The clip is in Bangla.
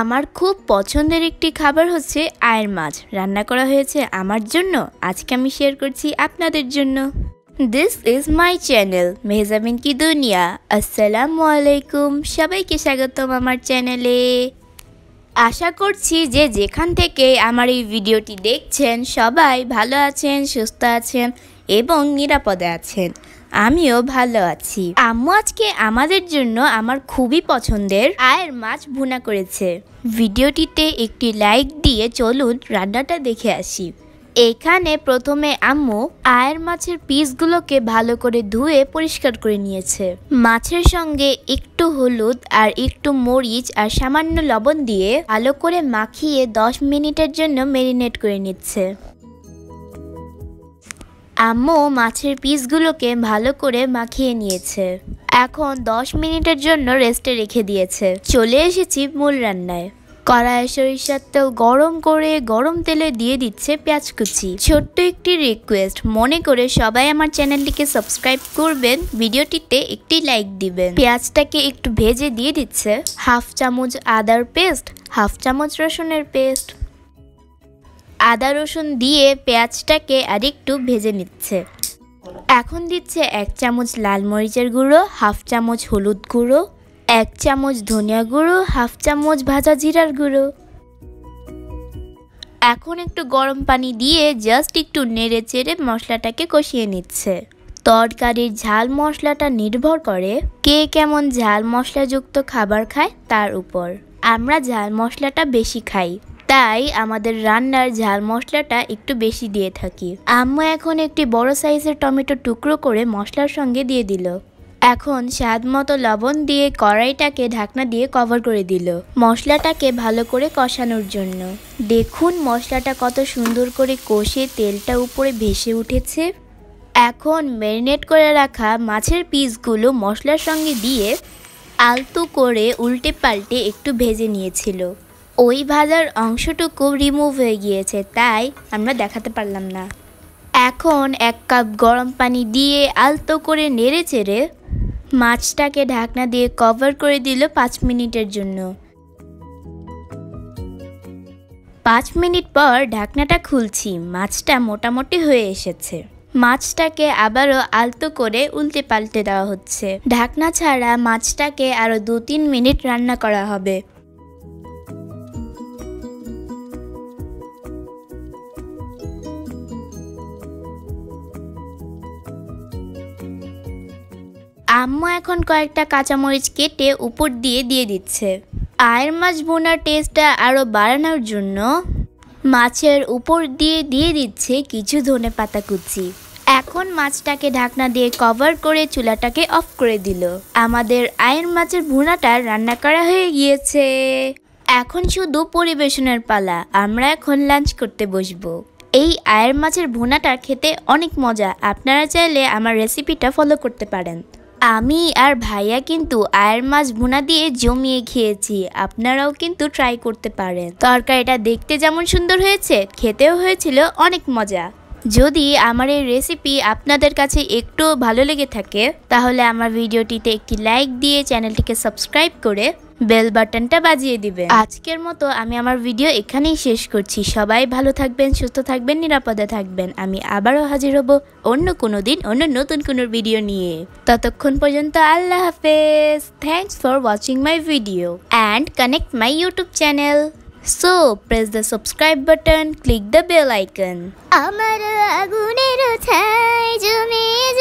আমার খুব পছন্দের একটি খাবার হচ্ছে আয়ের মাছ রান্না করা হয়েছে আমার জন্য আজকে আমি শেয়ার করছি আপনাদের জন্য this is my channel Mehzamin কি দুনিয়া আসসালামু আলাইকুম সবাইকে স্বাগতম আমার চ্যানেলে আশা করছি যে যেখান থেকে আমার এই ভিডিওটি দেখছেন সবাই ভালো আছেন সুস্থ আছেন এবং নিরাপদে আছেন আমিও ভালো আছি আম্মু আজকে আমাদের জন্য আমার খুবই পছন্দের আয়ের মাছ ভুনা করেছে ভিডিওটিতে একটি লাইক দিয়ে চলুন রান্নাটা দেখে আসি এখানে প্রথমে আম্মু আয়ের মাছের পিসগুলোকে ভালো করে ধুয়ে পরিষ্কার করে নিয়েছে মাছের সঙ্গে একটু হলুদ আর একটু মরিচ আর সামান্য লবণ দিয়ে ভালো করে মাখিয়ে 10 মিনিটের জন্য মেরিনেট করে নিচ্ছে আম্মু মাছের পিসগুলোকে ভালো করে মাখিয়ে নিয়েছে এখন দশ মিনিটের জন্য রেস্টে রেখে দিয়েছে চলে এসেছি মূল রান্নায় কড়াই সরিষার তেল গরম করে গরম তেলে দিয়ে দিচ্ছে পেঁয়াজ কুচি ছোট্ট একটি রিকোয়েস্ট মনে করে সবাই আমার চ্যানেলটিকে সাবস্ক্রাইব করবেন ভিডিওটিতে একটি লাইক দিবেন পেঁয়াজটাকে একটু ভেজে দিয়ে দিচ্ছে হাফ চামচ আদার পেস্ট হাফ চামচ রসুনের পেস্ট আদা রসুন দিয়ে পেঁয়াজটাকে আর একটু ভেজে নিচ্ছে এখন দিচ্ছে এক চামচ লাল মরিচের গুঁড়ো হাফ চামচ হলুদ গুঁড়ো এক চামচ ধনিয়া গুঁড়ো হাফ চামচ ভাজা জিরার গুঁড়ো এখন একটু গরম পানি দিয়ে জাস্ট একটু নেড়ে চেড়ে মশলাটাকে কষিয়ে নিচ্ছে তরকারির ঝাল মশলাটা নির্ভর করে কে কেমন ঝাল মশলাযুক্ত খাবার খায় তার উপর আমরা ঝাল মশলাটা বেশি খাই তাই আমাদের রান্নার ঝাল মশলাটা একটু বেশি দিয়ে থাকি আম্মু এখন একটি বড় সাইজের টমেটো টুকরো করে মশলার সঙ্গে দিয়ে দিল এখন স্বাদ মতো লবণ দিয়ে কড়াইটাকে ঢাকনা দিয়ে কভার করে দিল মশলাটাকে ভালো করে কষানোর জন্য দেখুন মশলাটা কত সুন্দর করে কষে তেলটা উপরে ভেসে উঠেছে এখন ম্যারিনেট করে রাখা মাছের পিসগুলো মশলার সঙ্গে দিয়ে আলতু করে উল্টে পাল্টে একটু ভেজে নিয়েছিল ওই ভাজার অংশটুকু রিমুভ হয়ে গিয়েছে তাই আমরা দেখাতে পারলাম না এখন এক কাপ গরম পানি দিয়ে আলতো করে নেড়ে চেড়ে মাছটাকে ঢাকনা দিয়ে কভার করে দিল পাঁচ মিনিটের জন্য পাঁচ মিনিট পর ঢাকনাটা খুলছি মাছটা মোটামুটি হয়ে এসেছে মাছটাকে আবারও আলতো করে উল্টে পাল্টে দেওয়া হচ্ছে ঢাকনা ছাড়া মাছটাকে আরও দু তিন মিনিট রান্না করা হবে আম্মু এখন কয়েকটা কাঁচামরিচ কেটে উপর দিয়ে দিয়ে দিচ্ছে আয়ের মাছ বোনার টেস্টটা আরও বাড়ানোর জন্য মাছের উপর দিয়ে দিয়ে দিচ্ছে কিছু ধনে পাতা কুচি এখন মাছটাকে ঢাকনা দিয়ে কভার করে চুলাটাকে অফ করে দিল আমাদের আয়ের মাছের ভুনাটা রান্না করা হয়ে গিয়েছে এখন শুধু পরিবেশনের পালা আমরা এখন লাঞ্চ করতে বসবো এই আয়ের মাছের ভুনাটা খেতে অনেক মজা আপনারা চাইলে আমার রেসিপিটা ফলো করতে পারেন আমি আর ভাইয়া কিন্তু আয়ের মাছ ভুনা দিয়ে জমিয়ে খেয়েছি আপনারাও কিন্তু ট্রাই করতে পারেন তরকারিটা দেখতে যেমন সুন্দর হয়েছে খেতেও হয়েছিল অনেক মজা যদি আমার এই রেসিপি আপনাদের কাছে একটু ভালো লেগে থাকে তাহলে আমার ভিডিওটিতে একটি লাইক দিয়ে চ্যানেলটিকে সাবস্ক্রাইব করে বেল বাটনটা বাজিয়ে দিবেন আজকের মতো আমি আমার ভিডিও এখানেই শেষ করছি সবাই ভালো থাকবেন সুস্থ থাকবেন নিরাপদে থাকবেন আমি আবারও হাজির হব অন্য কোনো দিন অন্য নতুন কোনো ভিডিও নিয়ে ততক্ষণ পর্যন্ত আল্লাহ হাফেজ thanks for watching my video and connect my YouTube channel so press the subscribe button click the bell icon আমার আগুনের ছায় জমে